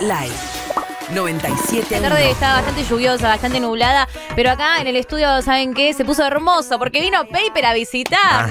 Live 97. La tarde está bastante lluviosa, bastante nublada, pero acá en el estudio, ¿saben qué? Se puso hermoso porque vino Paper a visitar,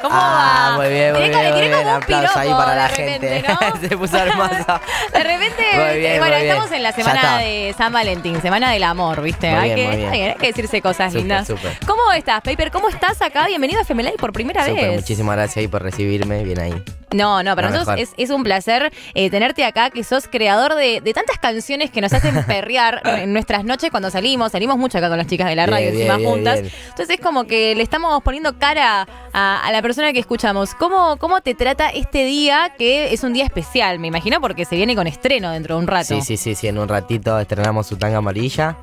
¿Cómo ah, va? Muy bien, muy bien. como un piropo ahí para de la repente, gente. Se puso hermosa. de repente, bueno, estamos en la semana de San Valentín, semana del amor, ¿viste? hay, que, decirse cosas lindas. ¿Cómo estás, Paper? ¿Cómo estás acá? Bienvenido a FMLA por primera super, vez. Muchísimas gracias por recibirme. Bien ahí. No, no, para nosotros es, un placer eh, tenerte acá, que sos creador de, tantas canciones que nos hacen perrear en nuestras noches cuando salimos. Salimos mucho acá con las chicas de la radio, encima juntas. Entonces es como que le estamos poniendo cara a, la persona que escuchamos. ¿Cómo, ¿Cómo te trata este día, que es un día especial, me imagino, porque se viene con estreno dentro de un rato? Sí, sí, sí, sí. En un ratito estrenamos su tanga amarilla.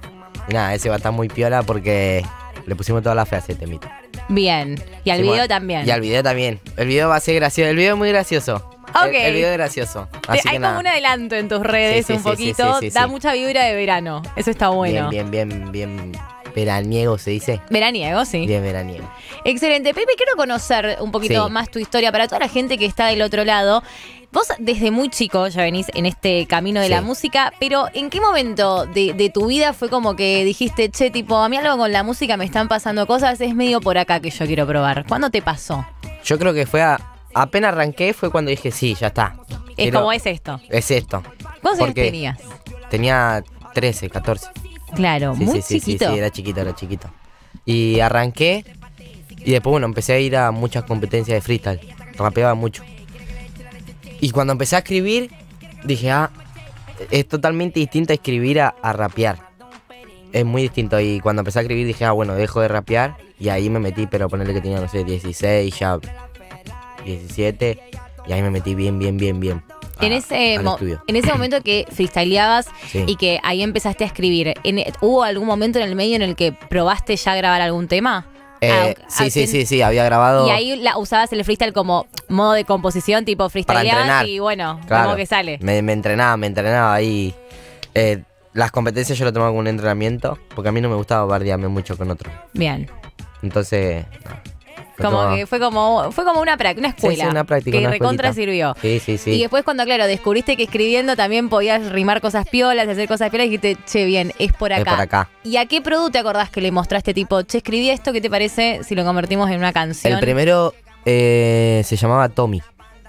Nada, ese va a estar muy piola porque le pusimos toda la frase, temita. Bien. Y al video también. Y al video también. El video va a ser gracioso. El video es muy gracioso. Ok. El, video es gracioso. Así Hay como un adelanto en tus redes un poquito. da mucha vibra de verano. Eso está bueno. Bien, bien, bien, bien. Veraniego se dice. Veraniego, sí. Bien, veraniego. Excelente. Pepe, quiero conocer un poquito más tu historia para toda la gente que está del otro lado. Vos desde muy chico ya venís en este camino de la música, pero ¿en qué momento de, tu vida fue como que dijiste, che, tipo, a mí algo con la música me están pasando cosas, es medio por acá que yo quiero probar? ¿Cuándo te pasó? Yo creo que fue a, apenas arranqué, fue cuando dije, sí, ya está. Es como es esto. Es esto. ¿Cuántos años tenías? Tenía 13, 14. Claro, sí, muy sí, Sí, sí, era chiquito, era chiquito. Y arranqué y después, bueno, empecé a ir a muchas competencias de freestyle. Rapeaba mucho. Y cuando empecé a escribir, dije, ah, es totalmente distinto escribir a, rapear. Es muy distinto. Y cuando empecé a escribir dije, ah, bueno, dejo de rapear. Y ahí me metí, pero ponerle que tenía, no sé, 16, ya 17. Y ahí me metí bien, bien, bien, bien. En, eh, ese en ese momento que freestyleabas y que ahí empezaste a escribir, ¿hubo algún momento en el medio en el que probaste ya grabar algún tema? Eh, ah, ah, sí, sí, sí, sí, había grabado. Y ahí la, usabas el freestyle como modo de composición, tipo freestyle y bueno, como que sale. Me, entrenaba, me entrenaba ahí. Eh, las competencias yo lo tomaba como un entrenamiento, porque a mí no me gustaba bardearme mucho con otro. Bien. Entonces, fue como, fue como, una, práctica, una escuela. Que recontra sirvió. Y después cuando, claro, descubriste que escribiendo también podías rimar cosas piolas, hacer cosas piolas, dijiste, che, bien, es por acá. acá. ¿Y a qué producto te acordás que le mostraste tipo, che, escribí esto, ¿qué te parece si lo convertimos en una canción? El primero eh, se llamaba Tommy.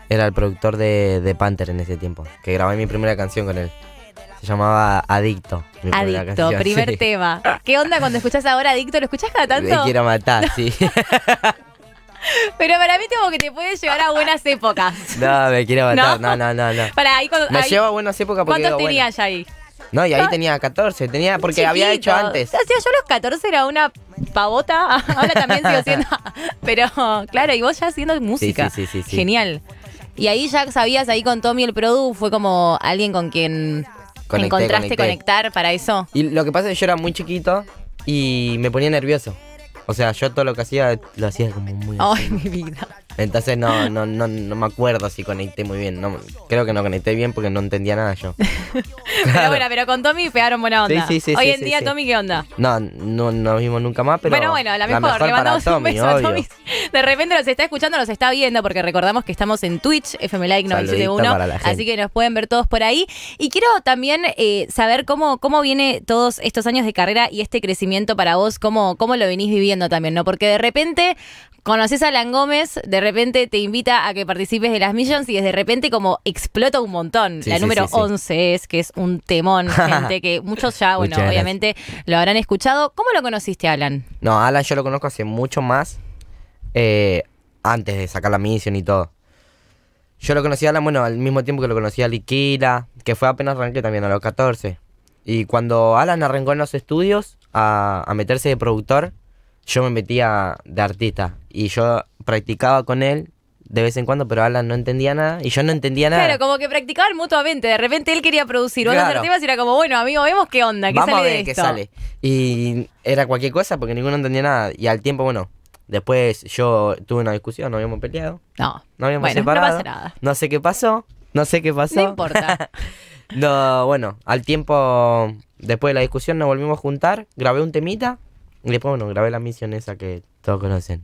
Era el productor de, de Panther en ese tiempo, que grabé mi primera canción con él Se llamaba Adicto. Adicto, primer tema. ¿Qué onda cuando escuchás ahora Adicto? ¿Lo escuchás cada tanto? Me quiero matar, sí. Pero para mí como que te puede llevar a buenas épocas. No, me quiero matar. No, no, no, no. Para ahí cuando, Me ahí, lleva a buenas épocas porque ¿Cuántos tenías ahí? No, y ahí tenía 14, tenía porque había hecho antes. O yo los 14 era una pavota, ahora también sigo siendo. Pero claro, y vos ya haciendo música. Sí, sí, sí, Genial. Y ahí ya sabías, ahí con Tommy el Produ, fue como alguien con quien encontraste conectar para eso. Y lo que pasa es que yo era muy chiquito y me ponía nervioso. O sea, yo todo lo que hacía lo hacía como muy. Ay, mi vida. Entonces no, no, no, no me acuerdo si conecté muy bien. No, creo que no conecté bien porque no entendía nada yo. Pero bueno, pero con Tommy pegaron buena onda. Sí, sí, sí, Hoy en día, Tommy, ¿qué onda? No, no nos vimos nunca más, pero. Bueno, bueno, la mejor. mejor le mandamos para Tommy, un beso a Tommy. De repente nos está escuchando, nos está viendo, porque recordamos que estamos en Twitch, FM Like 971. Así que nos pueden ver todos por ahí. Y quiero también eh, saber cómo, cómo viene todos estos años de carrera y este crecimiento para vos, cómo, cómo lo venís viviendo también, ¿no? Porque de repente, conoces a Alan Gómez, de repente te invita a que participes de las Millions y de repente como explota un montón. la número 11 es, que es un temón, gente, que muchos ya, bueno, obviamente lo habrán escuchado. ¿Cómo lo conociste, Alan? No, Alan yo lo conozco hace mucho más, eh, antes de sacar la Mission y todo. Yo lo conocí a Alan, bueno, al mismo tiempo que lo conocí a Liquila, que fue apenas arranqué también a los 14. Y cuando Alan arrancó en los estudios a, a meterse de productor, yo me metía de artista y yo practicaba con él de vez en cuando, pero Alan no entendía nada y yo no entendía nada. Claro, como que practicaban mutuamente. De repente él quería producir, vos claro. y era como, bueno, amigo, vemos qué onda, qué sale sale. Y era cualquier cosa porque ninguno entendía nada. Y al tiempo, bueno, después yo tuve una discusión, no habíamos peleado. No. No habíamos bueno, separado. No pasa nada. No sé qué pasó, no sé qué pasó. No importa. no, bueno, al tiempo, después de la discusión, nos volvimos a juntar, grabé un temita y después, bueno, grabé la misión esa que todos conocen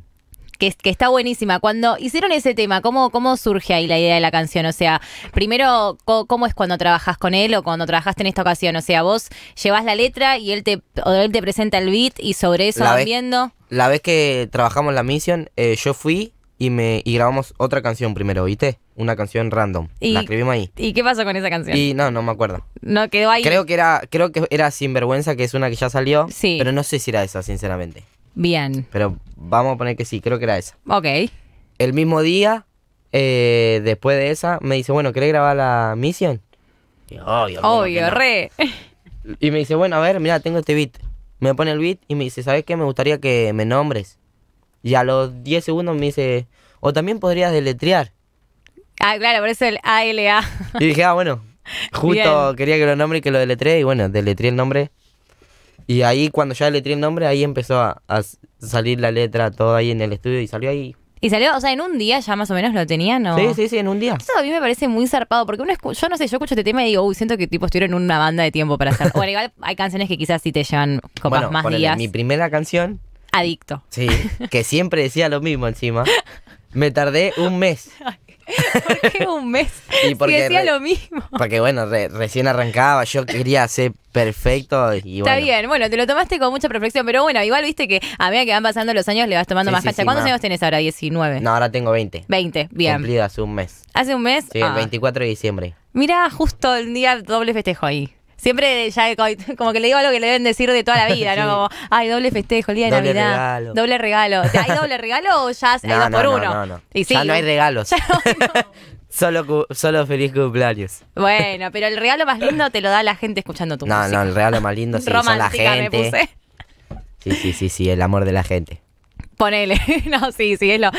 que, está buenísima. Cuando hicieron ese tema, ¿cómo, ¿cómo surge ahí la idea de la canción? O sea, primero, ¿cómo, es cuando trabajas con él o cuando trabajaste en esta ocasión? O sea, vos llevas la letra y él te, o él te presenta el beat y sobre eso van viendo. La vez que trabajamos la misión, eh, yo fui y me grabamos otra canción primero, ¿viste? Una canción random. Y, la escribimos ahí. ¿Y qué pasó con esa canción? Y no, no me acuerdo. No quedó ahí. Creo que era creo que era Sinvergüenza, que es una que ya salió, sí. pero no sé si era esa, sinceramente. Bien. Pero Vamos a poner que sí, creo que era esa. Ok. El mismo día, eh, después de esa, me dice, bueno, ¿querés grabar la misión? obvio. Obvio, re. Y me dice, bueno, a ver, mira, tengo este beat. Me pone el beat y me dice, ¿sabes qué? Me gustaría que me nombres. Y a los 10 segundos me dice, o también podrías deletrear. Ah, claro, por eso el ALA. Y dije, ah, bueno, justo quería que lo nombre y que lo deletree. Y bueno, deletreé el nombre y ahí cuando ya le tiré el nombre, ahí empezó a, salir la letra todo ahí en el estudio y salió ahí. Y salió, o sea, en un día ya más o menos lo tenían, ¿no? Sí, sí, sí, en un día. Eso a mí me parece muy zarpado, porque uno yo no sé, yo escucho este tema y digo, uy, siento que tipo estuvieron en una banda de tiempo para hacer. bueno, igual hay canciones que quizás sí te llevan como más días. Mi primera canción. Adicto. Sí, que siempre decía lo mismo encima. Me tardé un mes. ¿Por qué un mes? Y porque si lo mismo. Porque bueno, recién arrancaba, yo quería ser perfecto bueno. Está bien, bueno, te lo tomaste con mucha perfección, pero bueno, igual viste que a medida que van pasando los años le vas tomando más sí, ¿Cuántos años tenés ahora? ¿19? No, ahora tengo 20. 20, bien. Cumplido hace un mes. ¿Hace un mes? Sí, el 24 ah. de diciembre. Mira, justo el día doble festejo ahí. Siempre ya como que le digo algo que le deben decir de toda la vida, ¿no? Como, ay, doble festejo, el día de Navidad. Regalo. Doble regalo. ¿Hay doble regalo o ya hay por uno? No, no, y ya no hay regalos. solo, solo feliz cumpleaños. Bueno, pero el regalo más lindo te lo da la gente escuchando tu música. No, no, el regalo más lindo sí, son la gente. Sí, sí, sí, sí, el amor de la gente. Ponele. no, sí, sí, es lo,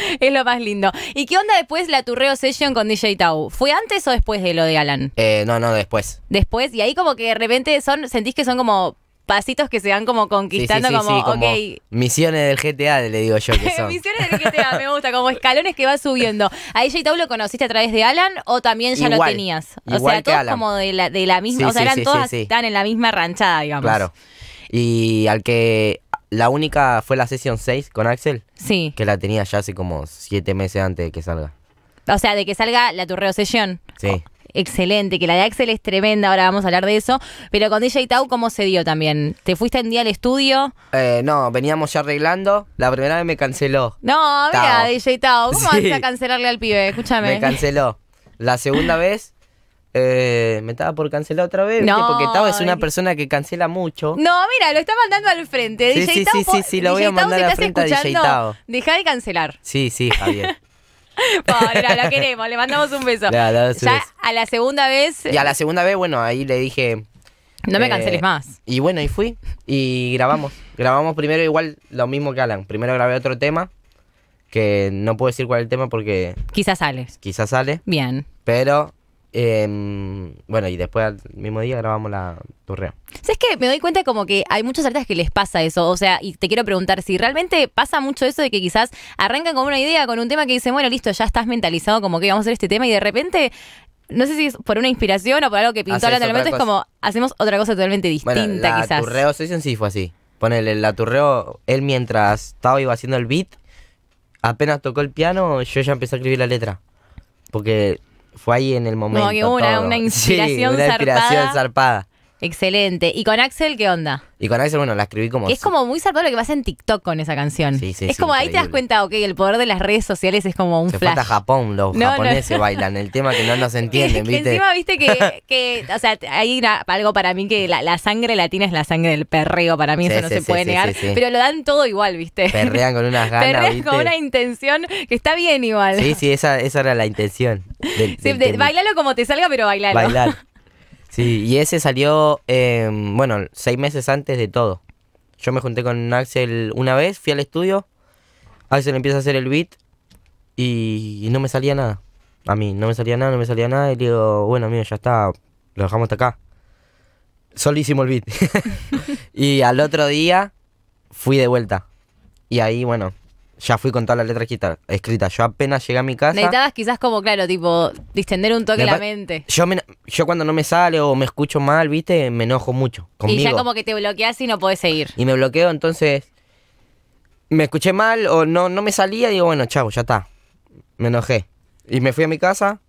más lindo. ¿Y qué onda después la Turreo Session con DJ Tau? ¿Fue antes o después de lo de Alan? Eh, no, no, después. Después, y ahí como que de repente son, sentís que son como pasitos que se van como conquistando como, Misiones del GTA, le digo yo que son. misiones del GTA, me gusta, como escalones que va subiendo. ¿A DJ Tau lo conociste a través de Alan o también ya lo tenías? O sea, todos como de la, de la misma, o sea, eran todas, están en la misma ranchada, digamos. Claro. Y al que la única fue la sesión 6 con Axel. Sí. Que la tenía ya hace como 7 meses antes de que salga. O sea, de que salga la Turreo Sesión. Sí. Oh, excelente, que la de Axel es tremenda, ahora vamos a hablar de eso. Pero con DJ Tau, ¿cómo se dio también? ¿Te fuiste en día al estudio? Eh, no, veníamos ya arreglando. La primera vez me canceló. No, mira, DJ Tau, ¿cómo vas a cancelarle al pibe? Escúchame. Me canceló. La segunda vez eh, me estaba por cancelar otra vez, porque Tau es una persona que cancela mucho. No, mira, lo está mandando al frente. Sí, sí, sí, lo voy a mandar al frente Deja de cancelar. Sí, sí, Javier. la queremos, le mandamos un beso. ya a la segunda vez. Y a la eh, segunda vez, bueno, ahí le dije. No me eh, canceles más. Y bueno, ahí fui y grabamos. grabamos primero igual lo mismo que Alan. Primero grabé otro tema, que no puedo decir cuál es el tema porque... Quizás sales. Quizás sale. Bien. Pero Em, bueno, y después al mismo día grabamos la turrea. ¿Sabes que Me doy cuenta como que hay muchas artistas que les pasa eso. O sea, y te quiero preguntar si realmente pasa mucho eso de que quizás arrancan con una idea, con un tema que dicen, bueno, listo, ya estás mentalizado como que vamos a hacer este tema y de repente no sé si es por una inspiración o por algo que pintó la momento, es como hacemos otra cosa totalmente distinta bueno, la quizás. Turreo Session sí fue así. Ponele, la Turreo, él mientras estaba iba haciendo el beat, apenas tocó el piano, yo ya empecé a escribir la letra. Porque fue ahí en el momento. Como que una, una, inspiración, sí, una zarpada. inspiración zarpada. Excelente. ¿Y con Axel qué onda? Y con Axel, bueno, la escribí como. Es como muy sorprendente lo que pasa en TikTok con esa canción. es como ahí te das cuenta, ok, el poder de las redes sociales es como un Se flash. Falta Japón, los japoneses bailan, el tema que no nos entienden, ¿viste? encima, viste que, o sea, hay algo para mí que la, sangre latina es la sangre del perreo, para mí eso no se puede negar, pero lo dan todo igual, ¿viste? Perrean con unas ganas. Perrean con una intención que está bien igual. Sí, sí, esa, esa era la intención. Sí, bailalo como te salga, pero bailalo. Bailar. Sí, y ese salió, em, bueno, seis meses antes de todo. Yo me junté con Axel una vez, fui al estudio, Axel empieza a hacer el beat y, no me salía nada. A mí, no me salía nada, no me salía nada y le digo, bueno, mío, ya está, lo dejamos hasta acá. Solísimo el beat. y al otro día fui de vuelta. Y ahí, bueno, ya fui con todas las letras escritas. Yo apenas llegué a mi casa. Necesitabas quizás como, claro, tipo, distender un toque la mente. Yo, yo cuando no me sale o me escucho mal, viste, me enojo mucho. Y ya como que te bloqueas y no podés seguir. Y me bloqueo, entonces me escuché mal o no, no me salía digo, bueno, chavo, ya está. Me enojé. Y me fui a mi casa.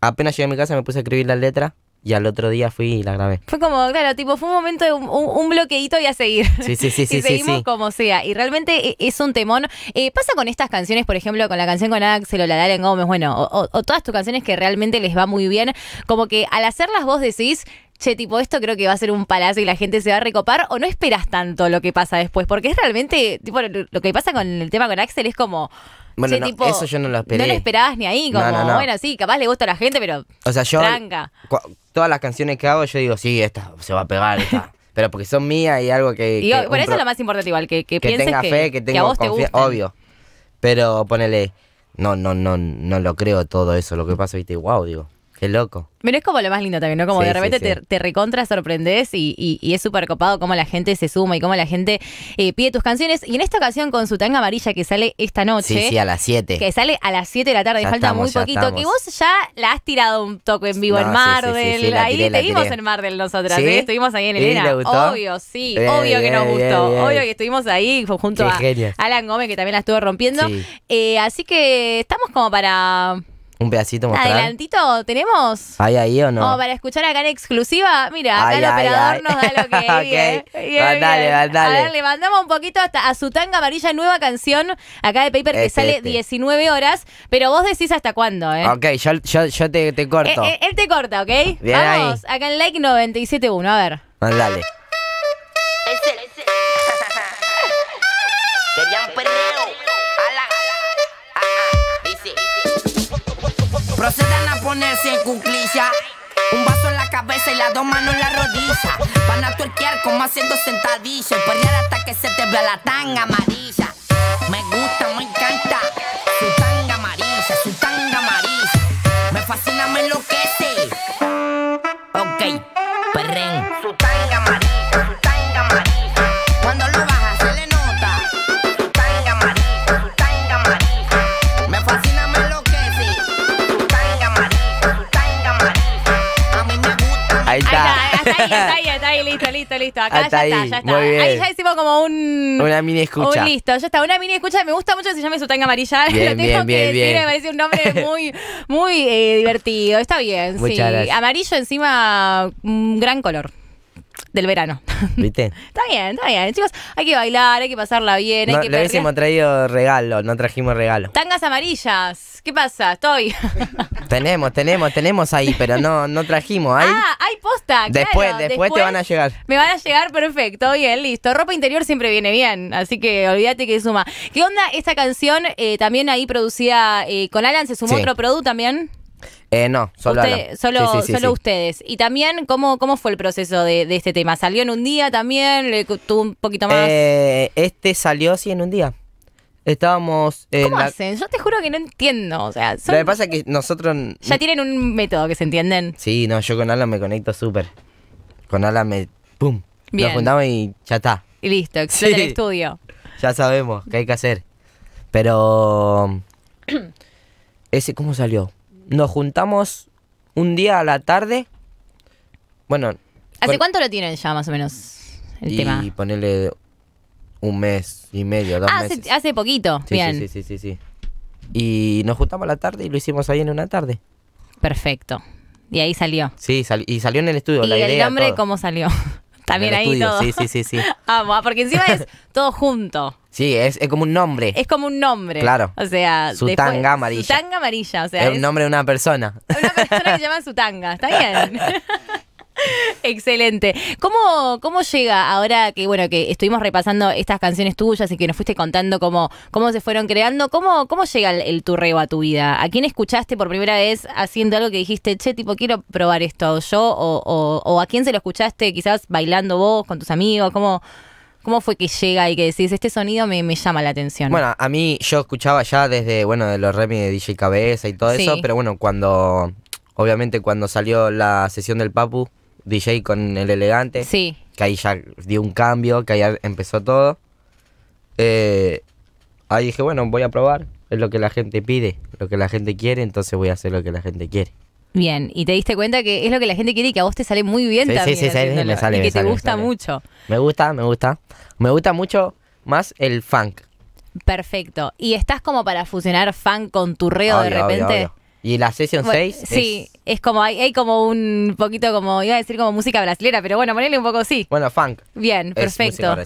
Apenas llegué a mi casa me puse a escribir la letra. Y al otro día fui y la grabé. Fue como, claro, tipo, fue un momento, de un, un y a seguir. Sí, sí, sí, sí. y seguimos como sea. Y realmente e, es un temón. Eh, pasa con estas canciones, por ejemplo, con la canción con Axel o la de Gómez, bueno, o, todas tus canciones que realmente les va muy bien. Como que al hacerlas vos decís, che, tipo, esto creo que va a ser un palacio y la gente se va a recopar, o no esperas tanto lo que pasa después, porque es realmente, tipo, lo que pasa con el tema con Axel es como, bueno, eso yo no lo esperé. No lo esperabas ni ahí, como, bueno, sí, capaz le gusta a la gente, pero. O sea, yo. Todas las canciones que hago, yo digo, sí, esta se va a pegar, pero porque son mías y algo que. por bueno, eso es lo más importante, igual, que, que, que tenga fe, que, tenga confianza, obvio. Pero ponele, no, no, no, no lo creo todo eso. Lo que pasa, viste, wow, digo. Qué loco. Pero es como lo más lindo también, ¿no? Como de repente Te, te, recontra sorprendes y, es súper copado cómo la gente se suma y cómo la gente eh, pide tus canciones. Y en esta ocasión con su tanga amarilla que sale esta noche. Sí, sí, a las 7. Que sale a las 7 de la tarde, ya falta muy poquito. Que vos ya la has tirado un toque en vivo en Marvel. ahí tiré, te vimos en Marvel nosotras, ¿eh? Estuvimos ahí en Elena. Obvio, sí, obvio que nos gustó. Obvio que estuvimos ahí junto a Alan Gómez, que también la estuvo rompiendo. Eh, así que estamos como para un pedacito mostrar. Adelantito, ¿tenemos? ¿Hay ahí o no? No, para escuchar acá en exclusiva. Mira, acá el operador nos da lo que le mandamos un poquito hasta a su tanga amarilla, nueva canción acá de Paper que este, sale 19 este. horas. Pero vos decís hasta cuándo, ¿eh? Ok, yo, te, corto. Eh, eh, él te corta, ¿ok? Vamos, acá en Like 97.1, a ver. Mandale. ponerse en cuclilla. Un vaso en la cabeza y las dos manos en la rodilla. Van a tuerquear como haciendo sentadillas. Y perrear hasta que se te vea la tanga amarilla. Me gusta listo, listo, listo. Acá ah, ya está, ya está. Ahí ya hicimos como un. Una mini escucha. Un listo, ya está. Una mini escucha. Me gusta mucho que se llame tanga Amarilla. Bien, Lo tengo bien, que decir. Me parece un nombre muy, muy eh, divertido. Está bien, Muchas sí. Gracias. Amarillo, encima, un gran color del verano. ¿Viste? está bien, está bien. Chicos, hay que bailar, hay que pasarla bien. No, hay que hubiésemos traído regalo, no trajimos regalo. Tangas amarillas. ¿Qué pasa? Estoy. tenemos, tenemos, tenemos ahí, pero no, no trajimos. Ah, hay Después, después, te van a llegar. Me van a llegar, perfecto, bien, listo. Ropa interior siempre viene bien, así que olvídate que suma. ¿Qué onda esta canción eh, también ahí producida eh, con Alan? ¿Se sumó otro produ también? Eh, no, solo, solo, ustedes. Y también, ¿cómo, cómo fue el proceso de, este tema? ¿Salió en un día también? ¿Le tuvo un poquito más? este salió, así en un día. Estábamos en ¿Cómo hacen? Yo te juro que no entiendo. O sea, Lo que pasa es que nosotros. Ya tienen un método que se entienden. Sí, no, yo con Alan me conecto súper. Con Alan me. ¡Pum! Nos juntamos y ya está. Y listo, existe el estudio. Ya sabemos qué hay que hacer. Pero. ese, ¿cómo salió? Nos juntamos un día a la tarde. Bueno. ¿Hace cuánto lo tienen ya, más o menos? El tema? y ponerle un mes y medio, dos ah, meses. Hace, hace poquito, bien. Sí, sí, sí, sí, Y nos juntamos la tarde y lo hicimos ahí en una tarde. Perfecto. Y ahí salió. Sí, y salió en el estudio. ¿Y el nombre cómo salió? También ahí todo. Sí, sí, sí, sí. Vamos, ah, porque encima es todo junto. Sí, es, es, como un nombre. Es como un nombre. Claro. O sea, su tanga amarilla. tanga amarilla, o sea. Es, un nombre de una persona. Una persona que se llama tanga está bien. Excelente. ¿Cómo, ¿Cómo llega ahora que, bueno, que estuvimos repasando estas canciones tuyas y que nos fuiste contando cómo, cómo se fueron creando? ¿Cómo, cómo llega el, turreo a tu vida? ¿A quién escuchaste por primera vez haciendo algo que dijiste, che, tipo, quiero probar esto yo? ¿O, a quién se lo escuchaste quizás bailando vos con tus amigos? ¿Cómo, ¿Cómo fue que llega y que decís, este sonido me, llama la atención? Bueno, a mí yo escuchaba ya desde, bueno, de los remis de DJ Cabeza y todo eso, pero bueno, cuando, obviamente cuando salió la sesión del Papu, DJ con el elegante. Sí. Que ahí ya dio un cambio, que ahí empezó todo. Eh, ahí dije, bueno, voy a probar. Es lo que la gente pide, lo que la gente quiere, entonces voy a hacer lo que la gente quiere. Bien, y te diste cuenta que es lo que la gente quiere y que a vos te sale muy bien también. Sí, sí, sí, me sale, que te gusta mucho. Me gusta, me gusta. Me gusta mucho más el funk. Perfecto. ¿Y estás como para fusionar funk con tu reo de repente? Y la Session 6 sí es como, hay, como un poquito como, iba a decir como música brasileña, pero bueno, ponele un poco sí. Bueno, funk. Bien, perfecto.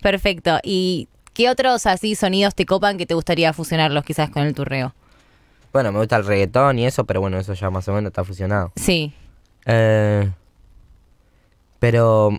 perfecto. ¿Y qué otros así sonidos te copan que te gustaría fusionarlos quizás con el turreo? Bueno, me gusta el reggaetón y eso, pero bueno, eso ya más o menos está fusionado. Sí. Eh, pero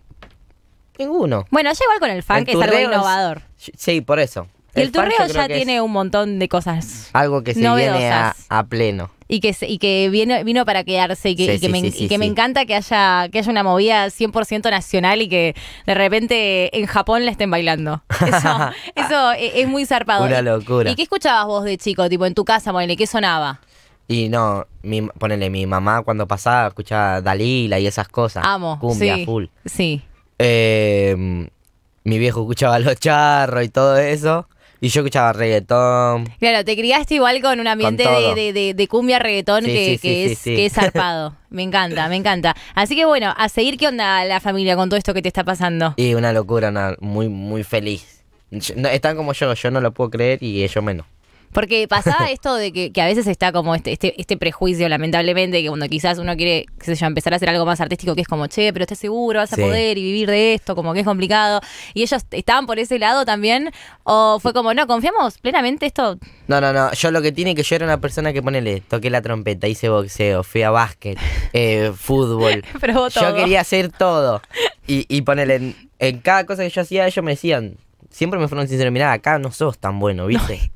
ninguno. Bueno, ya igual con el funk es algo innovador. Sí, por eso. Y el, torneo ya tiene un montón de cosas. Algo que se viene a, pleno. Y que, y que vino, vino para quedarse y que, me, encanta que haya, que haya una movida 100% nacional y que de repente en Japón la estén bailando. Eso, e, es muy zarpado. Una locura. ¿Y qué escuchabas vos de chico? Tipo, en tu casa, ponele, ¿qué sonaba? Y no, mi, ponele, mi mamá cuando pasaba escuchaba Dalila y esas cosas. Amo. Cumbia, full. Sí. Eh, mi viejo escuchaba Los Charros y todo eso. Y yo escuchaba reggaetón. Claro, te criaste igual con un ambiente de, cumbia reggaetón que, es, zarpado. me encanta, me encanta. Así que bueno, a seguir, ¿qué onda la familia con todo esto que te está pasando? Y una locura, nada muy, muy feliz. Están como yo, yo no lo puedo creer y ellos menos. Porque pasaba esto de que, a veces está como este, este, este prejuicio, lamentablemente, que cuando quizás uno quiere, qué sé yo, empezar a hacer algo más artístico, que es como, che, pero estás seguro, vas a poder y vivir de esto, como que es complicado. ¿Y ellos estaban por ese lado también? ¿O fue como, no, confiamos plenamente esto? No, no, no. Yo lo que tiene que yo era una persona que ponele, toqué la trompeta, hice boxeo, fui a básquet, eh, fútbol. Yo quería hacer todo. Y, y ponele, en, cada cosa que yo hacía, ellos me decían, siempre me fueron sinceros, mirá, acá no sos tan bueno, ¿viste?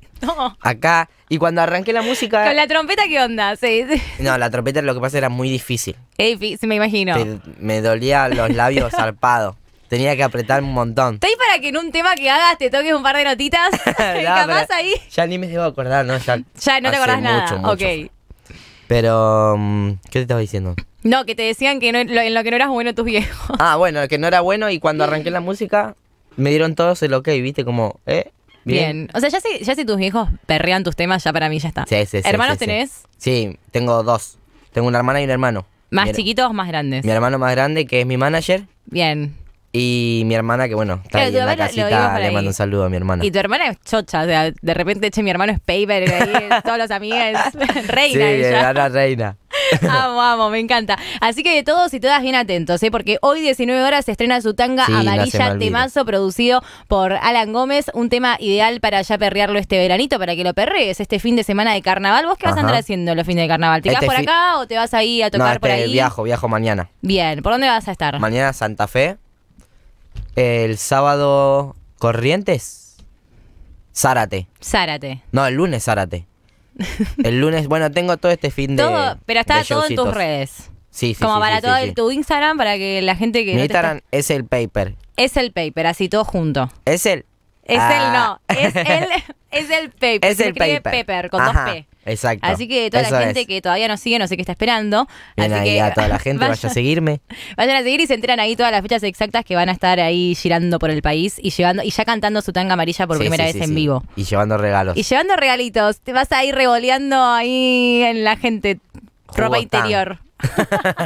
Acá. Y cuando arranqué la música. ¿Con la trompeta qué onda? Sí, No, la trompeta lo que pasa era muy difícil. Es difícil, me imagino. me dolía los labios zarpados. Tenía que apretar un montón. Estoy para que en un tema que hagas te toques un par de notitas. ahí. Ya ni me debo acordar, ¿no? Ya, no te acordás nada. Ok. Pero, mm, ¿qué te estaba diciendo? No, que te decían que en lo que no eras bueno tus viejos. Ah, bueno, que no era bueno y cuando arranqué la música me dieron todos el ok, viste, como, ¿eh? Bien. O sea, ya si, ya si tus hijos perrean tus temas, ya para mí ya está. Sí, sí, sí. ¿Hermanos tenés? Sí, tengo dos. Tengo una hermana y un hermano. ¿Más chiquitos o más grandes? Mi hermano más grande, que es mi manager. Bien. Y mi hermana, que bueno, está en la casita, le mando un saludo a mi hermana. Y tu hermana es chocha, o sea, de repente, che, mi hermano es paper, ahí, todos los amigos, reina. Sí, ella. la reina vamos vamos, me encanta. Así que de todos y todas bien atentos, ¿eh? porque hoy 19 horas se estrena su tanga amarilla temazo producido por Alan Gómez, un tema ideal para ya perrearlo este veranito, para que lo perrees este fin de semana de carnaval. ¿Vos qué vas a andar haciendo los fines de carnaval? ¿Te este por acá o te vas ahí a tocar no, por este, ahí? Viajo, viajo mañana. Bien, ¿por dónde vas a estar? Mañana Santa Fe. El sábado Corrientes. Zárate. Zárate. No, el lunes Zárate. El lunes, bueno, tengo todo este fin todo, de. Pero está todo en tus redes. Sí, Como para todo tu Instagram, para que la gente que. Mi Instagram es el paper. Es el paper, así todo junto. Es el. Es el no. Ah. Es el, es el paper. Es el paper. con dos P. Exacto. Así que toda la gente que todavía no sigue, no sé qué está esperando. así a toda la gente, vayan, vaya a seguirme. Vayan a seguir y se enteran ahí todas las fechas exactas que van a estar ahí girando por el país y llevando y ya cantando su tanga amarilla por primera vez en vivo. Y llevando regalos. Y llevando regalitos. Te vas a ir revoleando ahí en la gente. Ropa interior.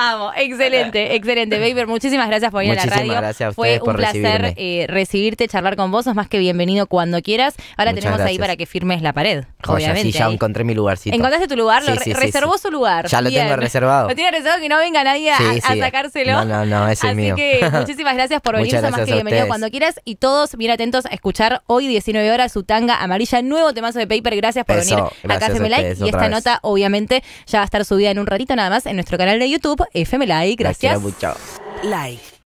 Amo, excelente, excelente. Baber, muchísimas gracias por venir a la radio. Gracias a Fue un placer eh, recibirte, charlar con vos. Sos más que bienvenido cuando quieras. Ahora tenemos ahí para que firmes la pared. obviamente. Sí, ya encontré mi lugarcito. ¿Encontraste tu lugar? reservó su lugar. Ya lo tengo reservado. Lo tiene reservado que no venga nadie a, sacárselo. No, no, no, es el mío. Así que muchísimas gracias por venir. Sos más que bienvenido cuando quieras. Y todos bien atentos a escuchar hoy 19 horas su tanga amarilla, nuevo temazo de paper. Gracias por venir gracias acá a Like. Y esta nota, obviamente, ya va a estar subida en un ratito nada más en nuestro canal de YouTube FM Like. Gracias. gracias mucho. Like.